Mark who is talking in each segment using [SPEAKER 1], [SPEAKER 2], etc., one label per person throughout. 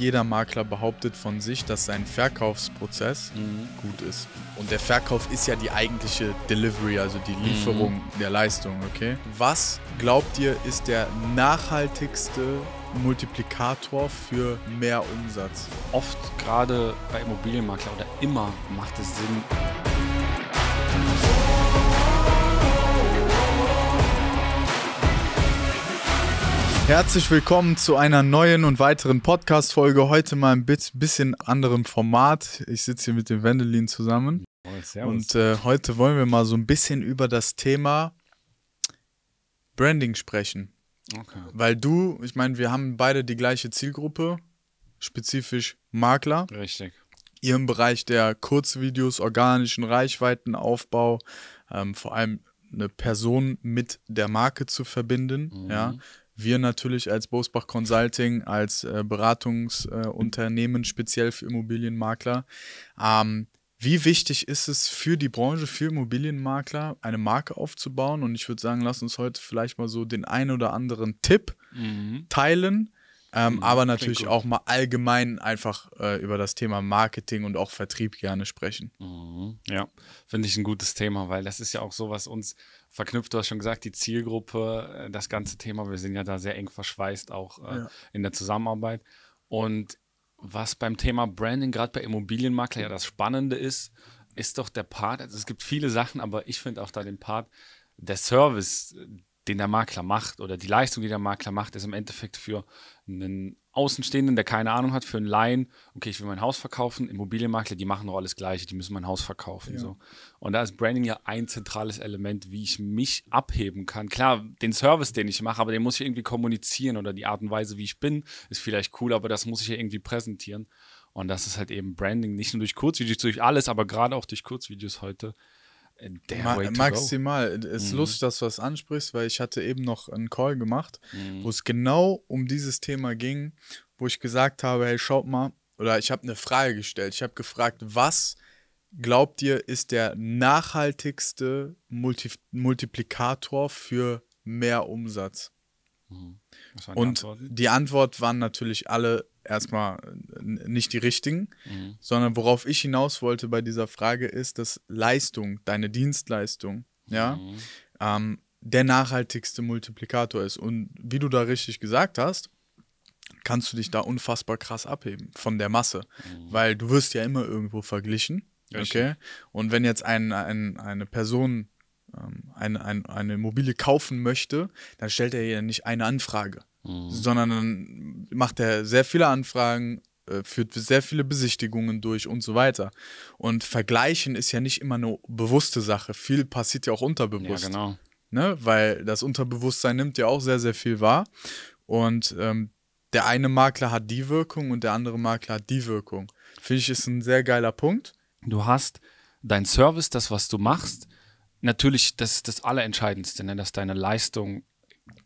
[SPEAKER 1] Jeder Makler behauptet von sich, dass sein Verkaufsprozess mhm. gut ist. Und der Verkauf ist ja die eigentliche Delivery, also die mhm. Lieferung mhm. der Leistung, okay? Was glaubt ihr ist der nachhaltigste Multiplikator für mehr Umsatz? Oft gerade bei Immobilienmaklern oder immer macht es Sinn, Herzlich willkommen zu einer neuen und weiteren Podcast-Folge. Heute mal ein bisschen anderem Format. Ich sitze hier mit dem Wendelin zusammen. Moin, und äh, heute wollen wir mal so ein bisschen über das Thema Branding sprechen. Okay. Weil du, ich meine, wir haben beide die gleiche Zielgruppe, spezifisch Makler. Richtig. Ihr im Bereich der Kurzvideos, organischen Reichweitenaufbau, ähm, vor allem eine Person mit der Marke zu verbinden, mhm. ja, wir natürlich als Bosbach Consulting, als äh, Beratungsunternehmen speziell für Immobilienmakler, ähm, wie wichtig ist es für die Branche, für Immobilienmakler, eine Marke aufzubauen? Und ich würde sagen, lass uns heute vielleicht mal so den einen oder anderen Tipp mhm. teilen, ähm, mhm, aber natürlich auch mal allgemein einfach äh, über das Thema Marketing und auch Vertrieb gerne sprechen. Mhm, ja, finde ich ein gutes Thema, weil das ist ja auch so, was uns verknüpft. Du hast schon gesagt, die Zielgruppe,
[SPEAKER 2] äh, das ganze Thema. Wir sind ja da sehr eng verschweißt, auch äh, ja. in der Zusammenarbeit. Und was beim Thema Branding, gerade bei Immobilienmakler, ja das Spannende ist, ist doch der Part, also es gibt viele Sachen, aber ich finde auch da den Part, der Service, den der Makler macht oder die Leistung, die der Makler macht, ist im Endeffekt für einen Außenstehenden, der keine Ahnung hat, für einen Laien, okay, ich will mein Haus verkaufen, Immobilienmakler, die machen doch alles Gleiche, die müssen mein Haus verkaufen. Ja. So. Und da ist Branding ja ein zentrales Element, wie ich mich abheben kann. Klar, den Service, den ich mache, aber den muss ich irgendwie kommunizieren oder die Art und Weise, wie ich bin, ist vielleicht cool, aber das muss ich ja irgendwie präsentieren. Und das ist halt eben Branding, nicht nur durch Kurzvideos, durch alles, aber gerade auch durch Kurzvideos heute äh, Ma maximal. Es äh, ist mhm. lustig,
[SPEAKER 1] dass du das ansprichst, weil ich hatte eben noch einen Call gemacht, mhm. wo es genau um dieses Thema ging, wo ich gesagt habe, hey, schaut mal, oder ich habe eine Frage gestellt. Ich habe gefragt, was glaubt ihr ist der nachhaltigste Multi Multiplikator für mehr Umsatz? Mhm. Die und Antwort? die Antwort waren natürlich alle erstmal äh, nicht die richtigen, mhm. sondern worauf ich hinaus wollte bei dieser Frage ist, dass Leistung, deine Dienstleistung, ja, mhm. ähm, der nachhaltigste Multiplikator ist. Und wie du da richtig gesagt hast, kannst du dich da unfassbar krass abheben von der Masse, mhm. weil du wirst ja immer irgendwo verglichen. Okay. Und wenn jetzt ein, ein, eine Person ähm, eine, eine, eine Immobilie kaufen möchte, dann stellt er ja nicht eine Anfrage, mhm. sondern dann macht er sehr viele Anfragen, äh, führt sehr viele Besichtigungen durch und so weiter. Und vergleichen ist ja nicht immer eine bewusste Sache. Viel passiert ja auch unterbewusst. Ja, genau. Ne? Weil das Unterbewusstsein nimmt ja auch sehr, sehr viel wahr. Und ähm, der eine Makler hat die Wirkung und der andere Makler hat die Wirkung. Finde ich, ist ein sehr geiler Punkt. Du hast dein Service,
[SPEAKER 2] das, was du machst, natürlich, das ist das Allerentscheidendste, ne? dass deine Leistung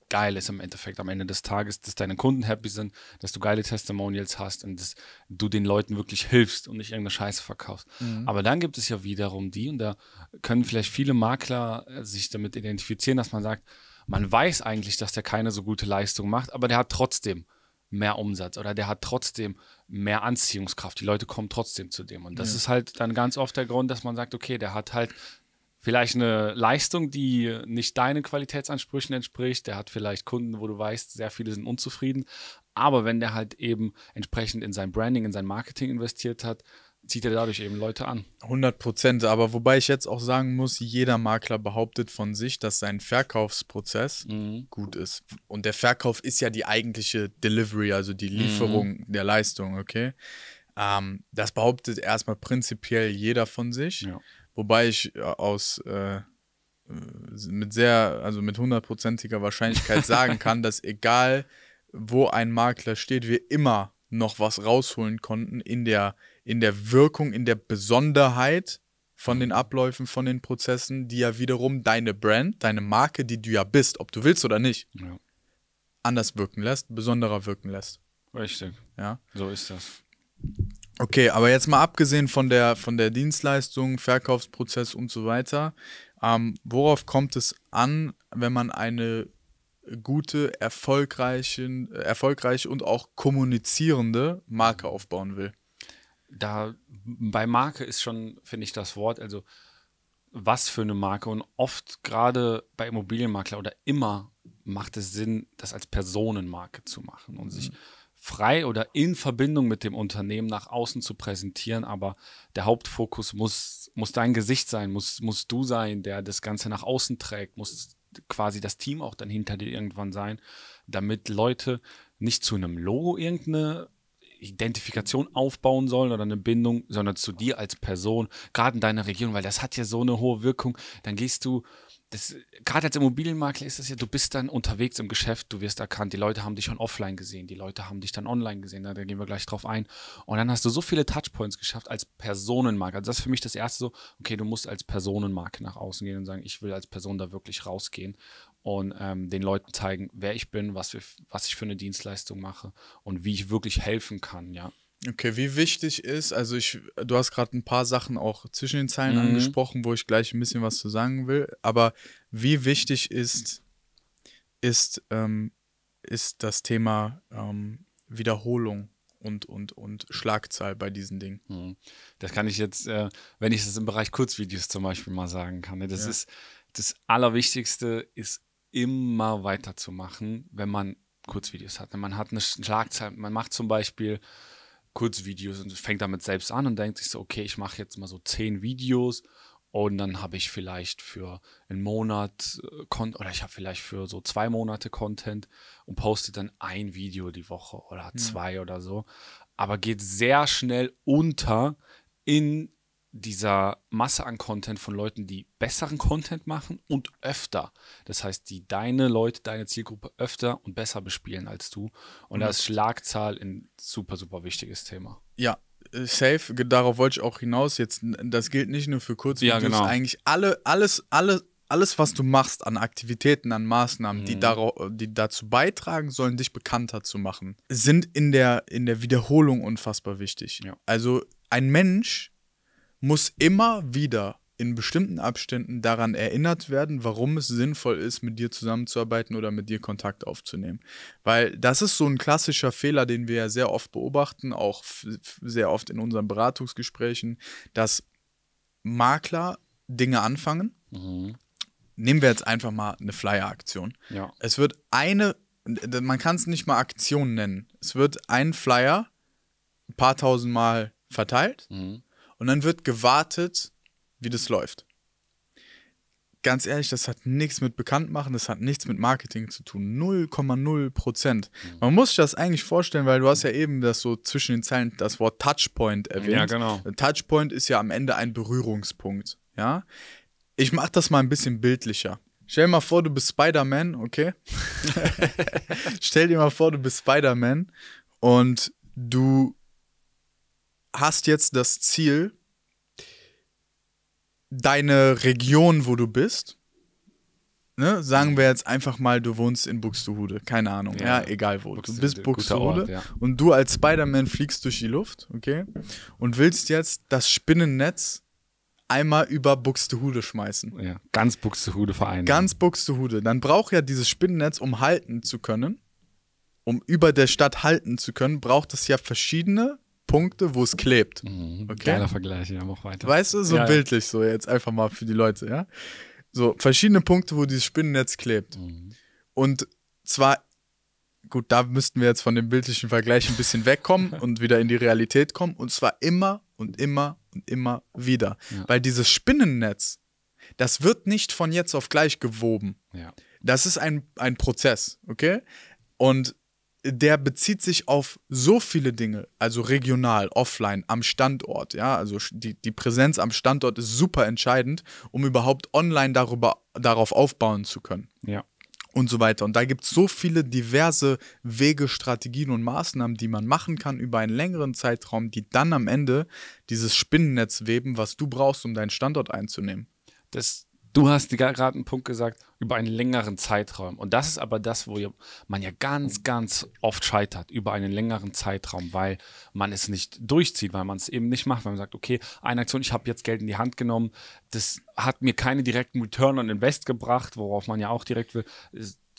[SPEAKER 2] geil ist im Endeffekt am Ende des Tages, dass deine Kunden happy sind, dass du geile Testimonials hast und dass du den Leuten wirklich hilfst und nicht irgendeine Scheiße verkaufst. Mhm. Aber dann gibt es ja wiederum die, und da können vielleicht viele Makler äh, sich damit identifizieren, dass man sagt, man weiß eigentlich, dass der keine so gute Leistung macht, aber der hat trotzdem mehr Umsatz oder der hat trotzdem mehr Anziehungskraft. Die Leute kommen trotzdem zu dem. Und das ja. ist halt dann ganz oft der Grund, dass man sagt, okay, der hat halt vielleicht eine Leistung, die nicht deinen Qualitätsansprüchen entspricht. Der hat vielleicht Kunden, wo du weißt, sehr viele sind unzufrieden. Aber wenn der halt eben entsprechend
[SPEAKER 1] in sein Branding, in sein Marketing investiert hat, zieht er dadurch eben Leute an. 100 Prozent. Aber wobei ich jetzt auch sagen muss, jeder Makler behauptet von sich, dass sein Verkaufsprozess mhm. gut ist. Und der Verkauf ist ja die eigentliche Delivery, also die mhm. Lieferung mhm. der Leistung, okay? Ähm, das behauptet erstmal prinzipiell jeder von sich. Ja. Wobei ich äh, aus äh, mit sehr, also mit hundertprozentiger Wahrscheinlichkeit sagen kann, dass egal wo ein Makler steht, wir immer noch was rausholen konnten in der, in der Wirkung, in der Besonderheit von den mhm. Abläufen, von den Prozessen, die ja wiederum deine Brand, deine Marke, die du ja bist, ob du willst oder nicht, ja. anders wirken lässt, besonderer wirken lässt. Richtig. Ja. So ist das. Okay, aber jetzt mal abgesehen von der, von der Dienstleistung, Verkaufsprozess und so weiter, ähm, worauf kommt es an, wenn man eine gute, erfolgreiche, erfolgreiche und auch kommunizierende Marke aufbauen will? Da bei Marke ist schon, finde ich, das Wort, also
[SPEAKER 2] was für eine Marke und oft gerade bei Immobilienmakler oder immer macht es Sinn, das als Personenmarke zu machen und mhm. sich frei oder in Verbindung mit dem Unternehmen nach außen zu präsentieren, aber der Hauptfokus muss, muss dein Gesicht sein, muss, muss du sein, der das Ganze nach außen trägt, muss quasi das Team auch dann hinter dir irgendwann sein, damit Leute nicht zu einem Logo irgendeine Identifikation aufbauen sollen oder eine Bindung, sondern zu dir als Person, gerade in deiner Region, weil das hat ja so eine hohe Wirkung. Dann gehst du gerade als Immobilienmakler ist das ja, du bist dann unterwegs im Geschäft, du wirst erkannt, die Leute haben dich schon offline gesehen, die Leute haben dich dann online gesehen, da, gehen wir gleich drauf ein. Und dann hast du so viele Touchpoints geschafft als Personenmarke. Also das ist für mich das Erste so, okay, du musst als Personenmarke nach außen gehen und sagen, ich will als Person da wirklich rausgehen und ähm, den Leuten zeigen, wer ich bin, was, wir, was ich für eine Dienstleistung mache und wie ich wirklich helfen kann, ja.
[SPEAKER 1] Okay, wie wichtig ist, also ich, du hast gerade ein paar Sachen auch zwischen den Zeilen mhm. angesprochen, wo ich gleich ein bisschen was zu sagen will, aber wie wichtig ist, ist, ähm, ist das Thema ähm, Wiederholung und, und, und Schlagzahl bei diesen Dingen. Mhm. Das kann ich jetzt, äh, wenn ich das im Bereich Kurzvideos
[SPEAKER 2] zum Beispiel mal sagen kann, ne? das ja. ist das Allerwichtigste ist immer weiterzumachen, wenn man Kurzvideos hat. Ne? Man hat eine Schlagzahl, man macht zum Beispiel Kurzvideos und fängt damit selbst an und denkt sich so, okay, ich mache jetzt mal so zehn Videos und dann habe ich vielleicht für einen Monat Content äh, oder ich habe vielleicht für so zwei Monate Content und poste dann ein Video die Woche oder hm. zwei ja. oder so. Aber geht sehr schnell unter in dieser Masse an Content von Leuten, die besseren Content machen und öfter. Das heißt, die deine Leute, deine Zielgruppe öfter und besser bespielen als du. Und mhm. da ist Schlagzahl ein super, super wichtiges Thema.
[SPEAKER 1] Ja, äh, safe, darauf wollte ich auch hinaus. Jetzt, das gilt nicht nur für Kurzvideos, ja, genau. eigentlich alle, alles, alles, alles, was du machst an Aktivitäten, an Maßnahmen, mhm. die, die dazu beitragen sollen, dich bekannter zu machen, sind in der, in der Wiederholung unfassbar wichtig. Ja. Also ein Mensch muss immer wieder in bestimmten Abständen daran erinnert werden, warum es sinnvoll ist, mit dir zusammenzuarbeiten oder mit dir Kontakt aufzunehmen. Weil das ist so ein klassischer Fehler, den wir ja sehr oft beobachten, auch sehr oft in unseren Beratungsgesprächen, dass Makler Dinge anfangen. Mhm. Nehmen wir jetzt einfach mal eine Flyer-Aktion. Ja. Es wird eine, man kann es nicht mal Aktion nennen. Es wird ein Flyer ein paar tausend Mal verteilt. Mhm und dann wird gewartet, wie das läuft. Ganz ehrlich, das hat nichts mit Bekanntmachen, das hat nichts mit Marketing zu tun. 0,0 Prozent. Mhm. Man muss sich das eigentlich vorstellen, weil du hast ja eben das so zwischen den Zeilen das Wort Touchpoint erwähnt. Ja, genau. Touchpoint ist ja am Ende ein Berührungspunkt. Ja? Ich mache das mal ein bisschen bildlicher. Stell dir mal vor, du bist Spider-Man, okay? Stell dir mal vor, du bist Spider-Man und du hast jetzt das Ziel, deine Region, wo du bist, ne, sagen wir jetzt einfach mal, du wohnst in Buxtehude, keine Ahnung, ja, ja egal wo. Buxtehude, du bist Buxtehude Ort, ja. und du als Spider-Man fliegst durch die Luft, okay, und willst jetzt das Spinnennetz einmal über Buxtehude schmeißen. Ja, ganz Buxtehude vereinen. Ganz Buxtehude. Dann braucht ja dieses Spinnennetz, um halten zu können, um über der Stadt halten zu können, braucht es ja verschiedene Punkte, wo es klebt. Mhm, okay? Geiler Vergleich,
[SPEAKER 2] ja, mach weiter. Weißt du, so ja, bildlich
[SPEAKER 1] so jetzt einfach mal für die Leute, ja? So, verschiedene Punkte, wo dieses Spinnennetz klebt. Mhm. Und zwar, gut, da müssten wir jetzt von dem bildlichen Vergleich ein bisschen wegkommen und wieder in die Realität kommen. Und zwar immer und immer und immer wieder. Ja. Weil dieses Spinnennetz, das wird nicht von jetzt auf gleich gewoben. Das ist ein, ein Prozess, okay? Und der bezieht sich auf so viele Dinge, also regional, offline, am Standort. Ja, also die, die Präsenz am Standort ist super entscheidend, um überhaupt online darüber, darauf aufbauen zu können. Ja. Und so weiter. Und da gibt es so viele diverse Wege, Strategien und Maßnahmen, die man machen kann über einen längeren Zeitraum, die dann am Ende dieses Spinnennetz weben, was du brauchst, um deinen Standort einzunehmen. Das, Du hast gerade einen Punkt gesagt, über einen längeren Zeitraum. Und das ist aber
[SPEAKER 2] das, wo man ja ganz, ganz oft scheitert, über einen längeren Zeitraum, weil man es nicht durchzieht, weil man es eben nicht macht, weil man sagt, okay, eine Aktion, ich habe jetzt Geld in die Hand genommen, das hat mir keine direkten Return on Invest gebracht, worauf man ja auch direkt will,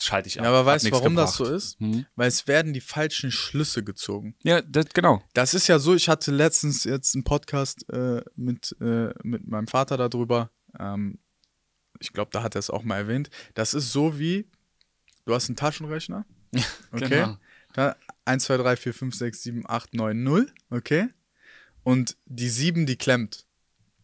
[SPEAKER 2] schalte ich ab. Ja, aber weißt du, warum gebracht. das so
[SPEAKER 1] ist? Hm? Weil es werden die falschen Schlüsse gezogen. Ja, das, genau. Das ist ja so, ich hatte letztens jetzt einen Podcast äh, mit, äh, mit meinem Vater darüber, ähm, ich glaube, da hat er es auch mal erwähnt, das ist so wie, du hast einen Taschenrechner. Okay. genau. Da 1, 2, 3, 4, 5, 6, 7, 8, 9, 0. Okay. Und die 7, die klemmt.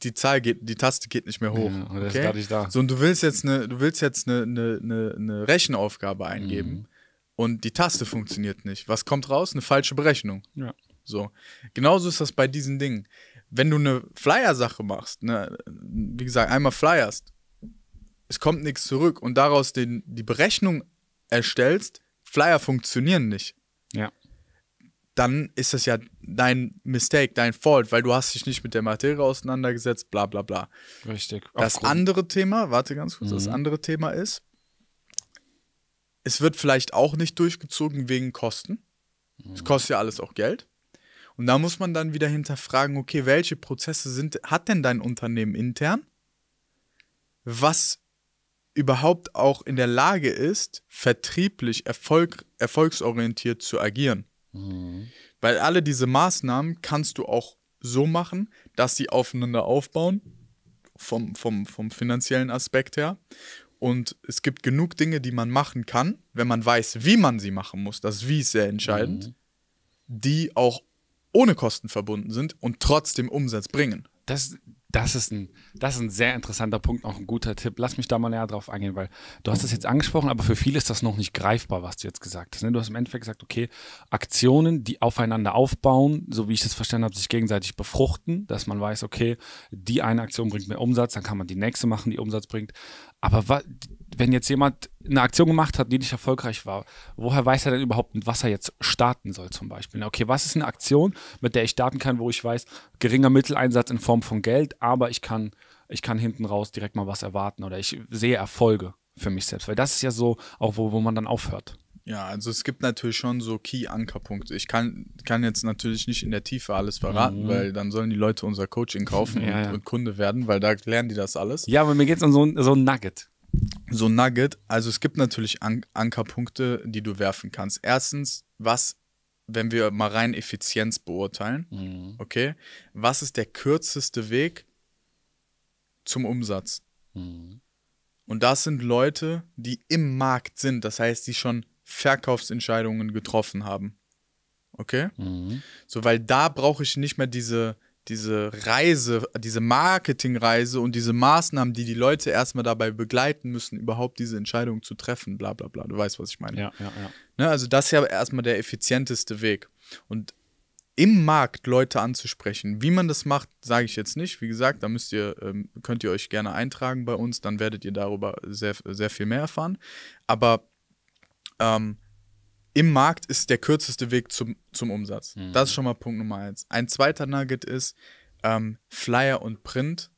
[SPEAKER 1] Die Zahl geht, die Taste geht nicht mehr hoch. Ja, okay? ist gar nicht da. So, und du willst jetzt eine, du willst jetzt eine, eine, eine, eine Rechenaufgabe eingeben mhm. und die Taste funktioniert nicht. Was kommt raus? Eine falsche Berechnung. Ja. So. Genauso ist das bei diesen Dingen. Wenn du eine Flyer-Sache machst, ne, wie gesagt, einmal flyerst es kommt nichts zurück und daraus den, die Berechnung erstellst, Flyer funktionieren nicht. Ja. Dann ist das ja dein Mistake, dein Fault, weil du hast dich nicht mit der Materie auseinandergesetzt, bla bla bla. Richtig. Das Aufgrund. andere Thema, warte ganz kurz, mhm. das andere Thema ist, es wird vielleicht auch nicht durchgezogen wegen Kosten. Es mhm. kostet ja alles auch Geld. Und da muss man dann wieder hinterfragen, okay, welche Prozesse sind, hat denn dein Unternehmen intern? Was überhaupt auch in der Lage ist, vertrieblich erfolg, erfolgsorientiert zu agieren. Mhm. Weil alle diese Maßnahmen kannst du auch so machen, dass sie aufeinander aufbauen, vom, vom, vom finanziellen Aspekt her. Und es gibt genug Dinge, die man machen kann, wenn man weiß, wie man sie machen muss, das Wie ist sehr entscheidend, mhm. die auch ohne Kosten verbunden sind und trotzdem Umsatz bringen. Das, das ist, ein, das ist ein sehr
[SPEAKER 2] interessanter Punkt, auch ein guter Tipp. Lass mich da mal näher drauf eingehen, weil du hast das jetzt angesprochen, aber für viele ist das noch nicht greifbar, was du jetzt gesagt hast. Ne? Du hast im Endeffekt gesagt, okay, Aktionen, die aufeinander aufbauen, so wie ich das verstanden habe, sich gegenseitig befruchten, dass man weiß, okay, die eine Aktion bringt mehr Umsatz, dann kann man die nächste machen, die Umsatz bringt. Aber wenn jetzt jemand eine Aktion gemacht hat, die nicht erfolgreich war, woher weiß er denn überhaupt, mit was er jetzt starten soll zum Beispiel? Okay, was ist eine Aktion, mit der ich starten kann, wo ich weiß, geringer Mitteleinsatz in Form von Geld, aber ich kann, ich kann hinten raus direkt mal was erwarten oder ich sehe Erfolge für mich selbst, weil das ist ja so auch, wo, wo man dann aufhört.
[SPEAKER 1] Ja, also es gibt natürlich schon so Key-Ankerpunkte. Ich kann, kann jetzt natürlich nicht in der Tiefe alles verraten, mhm. weil dann sollen die Leute unser Coaching kaufen ja, und, ja. und, Kunde werden, weil da lernen die das alles. Ja, aber mir geht es um so so ein Nugget so ein Nugget. Also es gibt natürlich An Ankerpunkte, die du werfen kannst. Erstens, was, wenn wir mal rein Effizienz beurteilen, mhm. okay, was ist der kürzeste Weg zum Umsatz? Mhm. Und das sind Leute, die im Markt sind, das heißt, die schon Verkaufsentscheidungen getroffen haben. Okay? Mhm. So, weil da brauche ich nicht mehr diese diese Reise, diese Marketingreise und diese Maßnahmen, die die Leute erstmal dabei begleiten müssen, überhaupt diese Entscheidung zu treffen, bla bla bla. Du weißt, was ich meine. Ja, ja, ja. Ne, also das ist ja erstmal der effizienteste Weg. Und im Markt Leute anzusprechen, wie man das macht, sage ich jetzt nicht. Wie gesagt, da müsst ihr, ähm, könnt ihr euch gerne eintragen bei uns, dann werdet ihr darüber sehr, sehr viel mehr erfahren. Aber ähm, im Markt ist der kürzeste Weg zum, zum Umsatz. Mhm. Das ist schon mal Punkt Nummer eins. Ein zweiter Nugget ist, ähm, Flyer und Print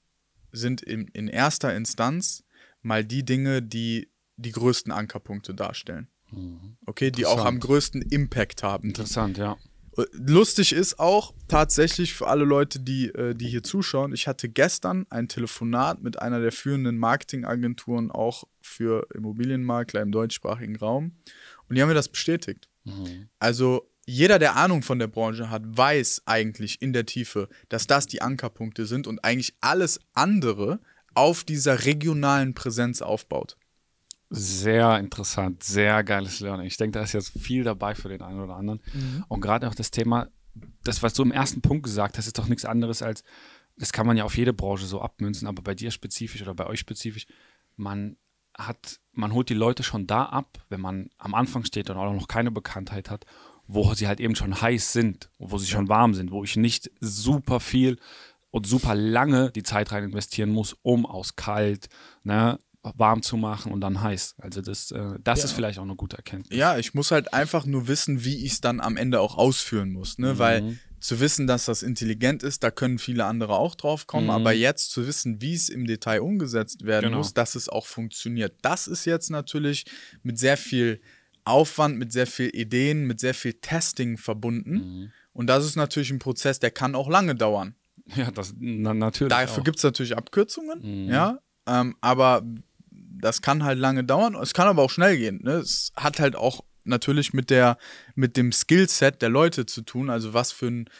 [SPEAKER 1] sind in, in erster Instanz mal die Dinge, die die größten Ankerpunkte darstellen. Mhm. Okay, die auch am größten Impact haben. Interessant, ja. Äh, lustig ist auch tatsächlich für alle Leute, die, äh, die hier zuschauen, ich hatte gestern ein Telefonat mit einer der führenden Marketingagenturen auch für Immobilienmakler im deutschsprachigen Raum und die haben mir das bestätigt. Mhm. Also jeder, der Ahnung von der Branche hat, weiß eigentlich in der Tiefe, dass das die Ankerpunkte sind und eigentlich alles andere auf dieser regionalen Präsenz aufbaut.
[SPEAKER 2] Sehr interessant, sehr geiles Learning. Ich denke, da ist jetzt viel dabei für den einen oder anderen. Mhm. Und gerade auch das Thema, das, was du im ersten Punkt gesagt hast, ist doch nichts anderes als, das kann man ja auf jede Branche so abmünzen, aber bei dir spezifisch oder bei euch spezifisch, man hat, man holt die Leute schon da ab, wenn man am Anfang steht und auch noch keine Bekanntheit hat, wo sie halt eben schon heiß sind, wo sie schon warm sind, wo ich nicht super viel und super lange die Zeit rein investieren muss, um aus
[SPEAKER 1] kalt, ne, warm zu machen und dann heiß. Also das, äh, das ja. ist vielleicht auch eine gute Erkenntnis. Ja, ich muss halt einfach nur wissen, wie ich es dann am Ende auch ausführen muss, ne? Mhm. Weil zu wissen, dass das intelligent ist, da können viele andere auch drauf kommen, mhm. aber jetzt zu wissen, wie es im Detail umgesetzt werden genau. muss, dass es auch funktioniert. Das ist jetzt natürlich mit sehr viel Aufwand, mit sehr viel Ideen, mit sehr viel Testing verbunden. Mhm. Und das ist natürlich ein Prozess, der kann auch lange dauern. Ja, das na, natürlich. Dafür gibt es natürlich Abkürzungen, mhm. ja. Ähm, aber das kann halt lange dauern, es kann aber auch schnell gehen. Ne? Es hat halt auch natürlich mit, der, mit dem Skillset der Leute zu tun, also was für ein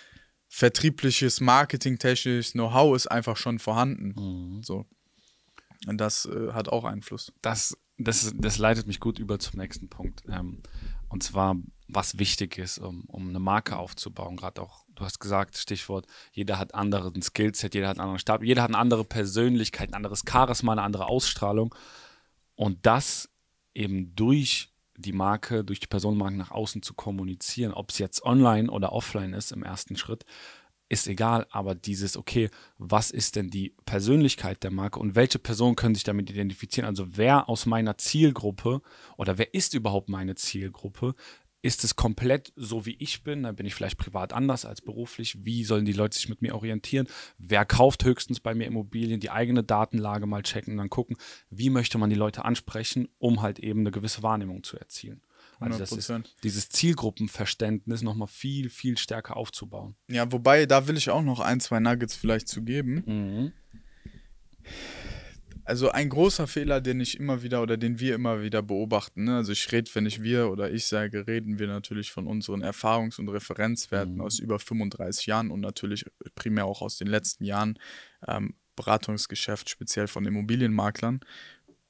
[SPEAKER 1] vertriebliches, marketingtechnisches Know-how ist einfach schon vorhanden. Mhm. So. Und das äh, hat auch Einfluss. Das, das, das leitet mich gut über zum nächsten Punkt.
[SPEAKER 2] Ähm, und zwar, was wichtig ist, um, um eine Marke aufzubauen. Gerade auch, du hast gesagt, Stichwort, jeder hat anderen Skillset, jeder hat einen anderen Stab, jeder hat eine andere Persönlichkeit, ein anderes Charisma, eine andere Ausstrahlung. Und das eben durch die Marke, durch die Personenmarke nach außen zu kommunizieren, ob es jetzt online oder offline ist im ersten Schritt, ist egal, aber dieses, okay, was ist denn die Persönlichkeit der Marke und welche Personen können sich damit identifizieren? Also wer aus meiner Zielgruppe oder wer ist überhaupt meine Zielgruppe? ist es komplett so, wie ich bin? Dann bin ich vielleicht privat anders als beruflich. Wie sollen die Leute sich mit mir orientieren? Wer kauft höchstens bei mir Immobilien? Die eigene Datenlage mal checken und dann gucken, wie möchte man die Leute ansprechen, um halt eben eine gewisse Wahrnehmung zu erzielen. Also das ist dieses Zielgruppenverständnis nochmal viel, viel stärker aufzubauen.
[SPEAKER 1] Ja, wobei, da will ich auch noch ein, zwei Nuggets vielleicht zu geben. Mhm. Also ein großer Fehler, den ich immer wieder oder den wir immer wieder beobachten, ne? also ich rede, wenn ich wir oder ich sage, reden wir natürlich von unseren Erfahrungs- und Referenzwerten mhm. aus über 35 Jahren und natürlich primär auch aus den letzten Jahren ähm, Beratungsgeschäft, speziell von Immobilienmaklern,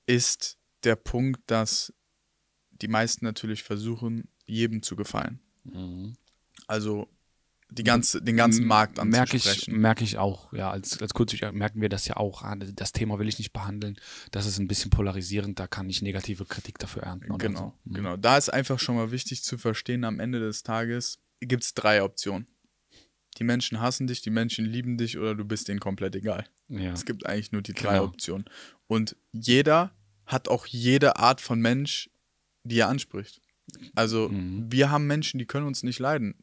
[SPEAKER 1] ist der Punkt, dass die meisten natürlich versuchen, jedem zu gefallen. Mhm. Also die ganze, den ganzen Markt anzusprechen. Merke ich,
[SPEAKER 2] merke ich auch, ja, als, als Kultur merken wir das ja auch, ah, das Thema will ich
[SPEAKER 1] nicht behandeln, das ist ein bisschen polarisierend, da kann ich negative Kritik dafür ernten. Genau, so. mhm. genau. Da ist einfach schon mal wichtig zu verstehen, am Ende des Tages gibt es drei Optionen. Die Menschen hassen dich, die Menschen lieben dich oder du bist ihnen komplett egal. Ja. Es gibt eigentlich nur die drei genau. Optionen. Und jeder hat auch jede Art von Mensch, die er anspricht. Also mhm. wir haben Menschen, die können uns nicht leiden.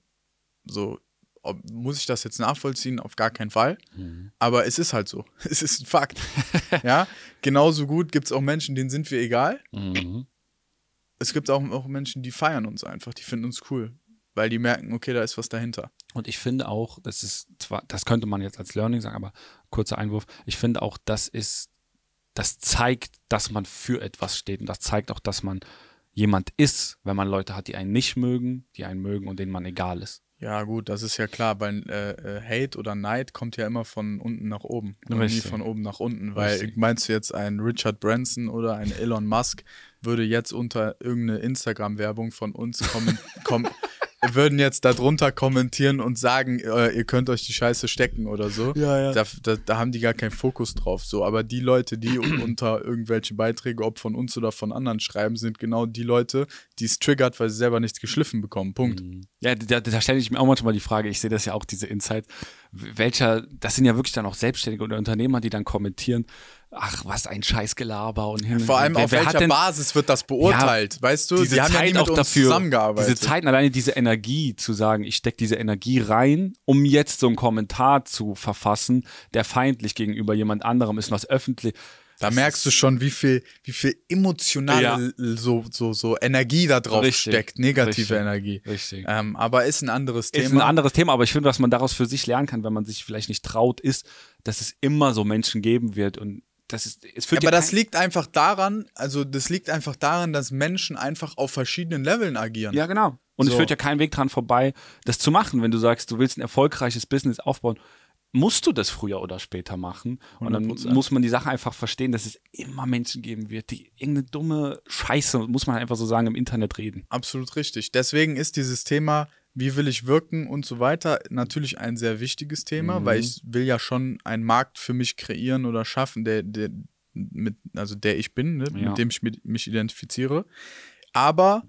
[SPEAKER 1] So, ob, muss ich das jetzt nachvollziehen? Auf gar keinen Fall. Mhm. Aber es ist halt so. Es ist ein Fakt. ja, genauso gut gibt es auch Menschen, denen sind wir egal. Mhm. Es gibt auch, auch Menschen, die feiern uns einfach, die finden uns cool, weil die merken, okay, da ist was dahinter. Und ich finde auch,
[SPEAKER 2] das ist zwar, das könnte man jetzt als Learning sagen, aber kurzer Einwurf, ich finde auch, das ist, das zeigt, dass man für etwas steht und das zeigt auch, dass man jemand ist, wenn man Leute hat, die einen nicht mögen, die einen mögen und denen man egal ist.
[SPEAKER 1] Ja, gut, das ist ja klar, weil äh, äh, Hate oder Neid kommt ja immer von unten nach oben und nie von oben nach unten, weil Richtig. meinst du jetzt ein Richard Branson oder ein Elon Musk würde jetzt unter irgendeine Instagram-Werbung von uns kommen, kom würden jetzt darunter kommentieren und sagen, äh, ihr könnt euch die Scheiße stecken oder so. Ja, ja. Da, da, da, haben die gar keinen Fokus drauf. So. Aber die Leute, die unter irgendwelche Beiträge, ob von uns oder von anderen schreiben, sind genau die Leute, die es triggert, weil sie selber nichts geschliffen bekommen. Punkt. Mhm. Ja, da, da stelle ich mir auch manchmal die Frage, ich sehe das ja auch, diese
[SPEAKER 2] Insight welcher, das sind ja wirklich dann auch Selbstständige oder Unternehmer, die dann kommentieren, ach, was ein Scheißgelaber und hin. Vor allem wer, auf wer welcher denn,
[SPEAKER 1] Basis wird das beurteilt, ja, weißt du? Diese die haben Zeit ja auch dafür, zusammengearbeitet. Diese
[SPEAKER 2] Zeiten, alleine diese Energie zu sagen, ich stecke diese Energie rein, um jetzt so einen Kommentar zu verfassen, der feindlich gegenüber jemand anderem ist was öffentlich
[SPEAKER 1] da das merkst du schon, wie viel, wie viel emotionale ja. so, so, so Energie da drauf richtig, steckt, negative richtig, Energie. Richtig. Ähm, aber ist ein anderes Thema. Ist ein anderes Thema, aber ich finde, was man daraus
[SPEAKER 2] für sich lernen kann, wenn man sich vielleicht nicht traut, ist, dass es immer so Menschen geben wird und das ist, ja, aber das liegt
[SPEAKER 1] einfach daran, also das liegt einfach daran, dass Menschen einfach auf verschiedenen Leveln agieren. Ja, genau. Und so. es führt ja
[SPEAKER 2] keinen Weg dran vorbei, das zu machen, wenn du sagst, du willst ein erfolgreiches Business aufbauen musst du das früher oder später machen. 100%. Und dann muss man die Sache einfach verstehen,
[SPEAKER 1] dass es immer Menschen geben wird, die irgendeine dumme Scheiße, muss man einfach so sagen, im Internet reden. Absolut richtig. Deswegen ist dieses Thema, wie will ich wirken und so weiter, natürlich ein sehr wichtiges Thema, mhm. weil ich will ja schon einen Markt für mich kreieren oder schaffen, der, der, mit, also der ich bin, ne? ja. mit dem ich mit, mich identifiziere. Aber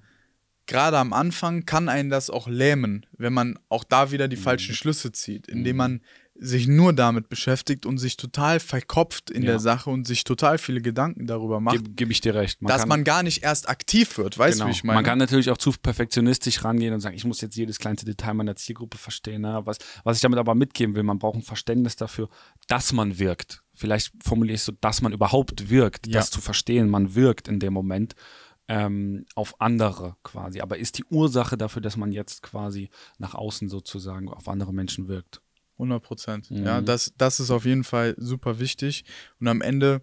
[SPEAKER 1] gerade am Anfang kann einen das auch lähmen, wenn man auch da wieder die mhm. falschen Schlüsse zieht, indem mhm. man sich nur damit beschäftigt und sich total verkopft in ja. der Sache und sich total viele Gedanken darüber macht. Gebe geb ich dir recht. Man dass kann, man gar nicht erst aktiv wird, weißt du, wie genau. ich meine? Man kann
[SPEAKER 2] natürlich auch zu perfektionistisch rangehen und sagen, ich muss jetzt jedes kleinste Detail meiner Zielgruppe verstehen. Ne? Was, was ich damit aber mitgeben will, man braucht ein Verständnis dafür, dass man wirkt. Vielleicht formuliere ich so, dass man überhaupt wirkt, ja. das zu verstehen, man wirkt in dem Moment. Ähm, auf andere
[SPEAKER 1] quasi. Aber ist die Ursache dafür, dass man jetzt quasi nach außen sozusagen auf andere Menschen wirkt? 100 Prozent. Mhm. Ja, das, das ist auf jeden Fall super wichtig. Und am Ende,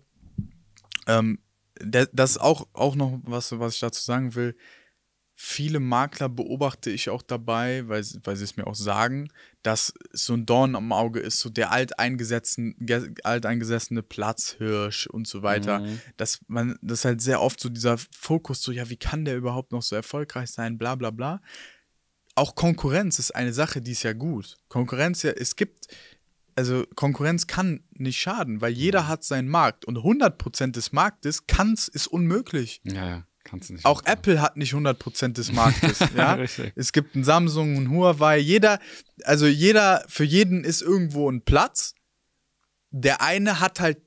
[SPEAKER 1] ähm, das ist auch, auch noch was, was ich dazu sagen will. Viele Makler beobachte ich auch dabei, weil, weil sie es mir auch sagen, dass so ein Dorn am Auge ist, so der alteingesetzten, alteingesessene Platzhirsch und so weiter. Mhm. Dass man, das halt sehr oft so dieser Fokus, so, ja, wie kann der überhaupt noch so erfolgreich sein, bla bla bla auch Konkurrenz ist eine Sache, die ist ja gut. Konkurrenz, ja, es gibt, also Konkurrenz kann nicht schaden, weil jeder mhm. hat seinen Markt und 100% des Marktes kann's, ist unmöglich. Ja, ja. nicht auch machen. Apple hat nicht 100% des Marktes. ja? es gibt ein Samsung, ein Huawei. Jeder, also jeder, für jeden ist irgendwo ein Platz. Der eine hat halt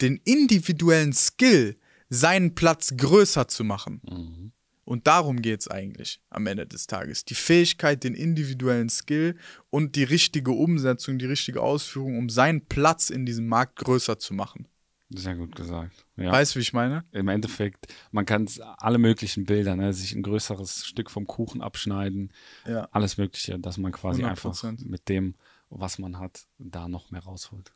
[SPEAKER 1] den individuellen Skill, seinen Platz größer zu machen. Mhm. Und darum geht es eigentlich am Ende des Tages. Die Fähigkeit, den individuellen Skill und die richtige Umsetzung, die richtige Ausführung, um seinen Platz in diesem Markt größer zu machen. Sehr
[SPEAKER 2] gut gesagt. Ja. Weißt du, wie ich meine? Im Endeffekt, man kann alle möglichen Bilder, ne, sich ein größeres Stück vom Kuchen abschneiden, ja. alles Mögliche, dass man quasi 100%. einfach mit dem, was man hat, da noch mehr rausholt.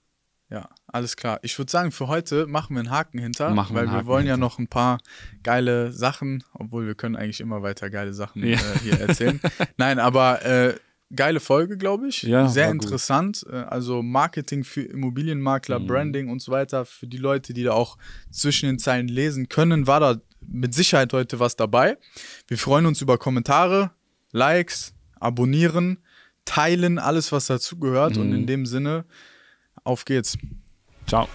[SPEAKER 1] Ja, alles klar. Ich würde sagen, für heute machen wir einen Haken hinter, machen weil wir, wir wollen hinter. ja noch ein paar geile Sachen, obwohl wir können eigentlich immer weiter geile Sachen ja. äh, hier erzählen. Nein, aber äh, geile Folge, glaube ich. Ja, Sehr interessant. Gut. Äh, also Marketing für Immobilienmakler, mhm. Branding und so weiter. Für die Leute, die da auch zwischen den Zeilen lesen können, war da mit Sicherheit heute was dabei. Wir freuen uns über Kommentare, Likes, Abonnieren, Teilen, alles, was dazugehört. Mhm. Und in mhm. dem Sinne auf geht's. Ciao.